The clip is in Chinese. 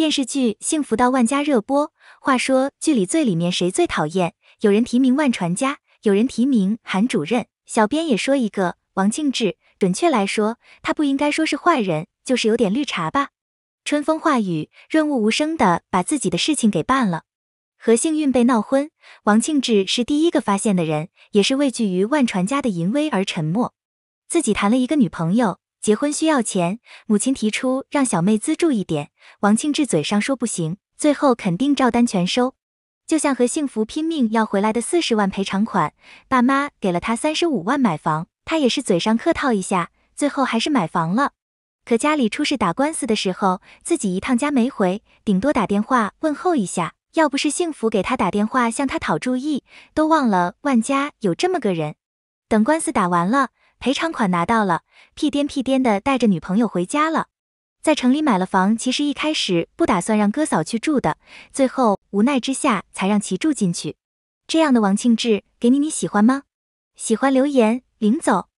电视剧《幸福到万家》热播。话说剧里最里面谁最讨厌？有人提名万传家，有人提名韩主任。小编也说一个王庆志。准确来说，他不应该说是坏人，就是有点绿茶吧。春风化雨，润物无声的把自己的事情给办了。何幸运被闹婚，王庆志是第一个发现的人，也是畏惧于万传家的淫威而沉默。自己谈了一个女朋友。结婚需要钱，母亲提出让小妹资助一点。王庆志嘴上说不行，最后肯定照单全收。就像和幸福拼命要回来的四十万赔偿款，爸妈给了他三十五万买房，他也是嘴上客套一下，最后还是买房了。可家里出事打官司的时候，自己一趟家没回，顶多打电话问候一下。要不是幸福给他打电话向他讨注意，都忘了万家有这么个人。等官司打完了。赔偿款拿到了，屁颠屁颠的带着女朋友回家了，在城里买了房。其实一开始不打算让哥嫂去住的，最后无奈之下才让其住进去。这样的王庆志，给你你喜欢吗？喜欢留言领走。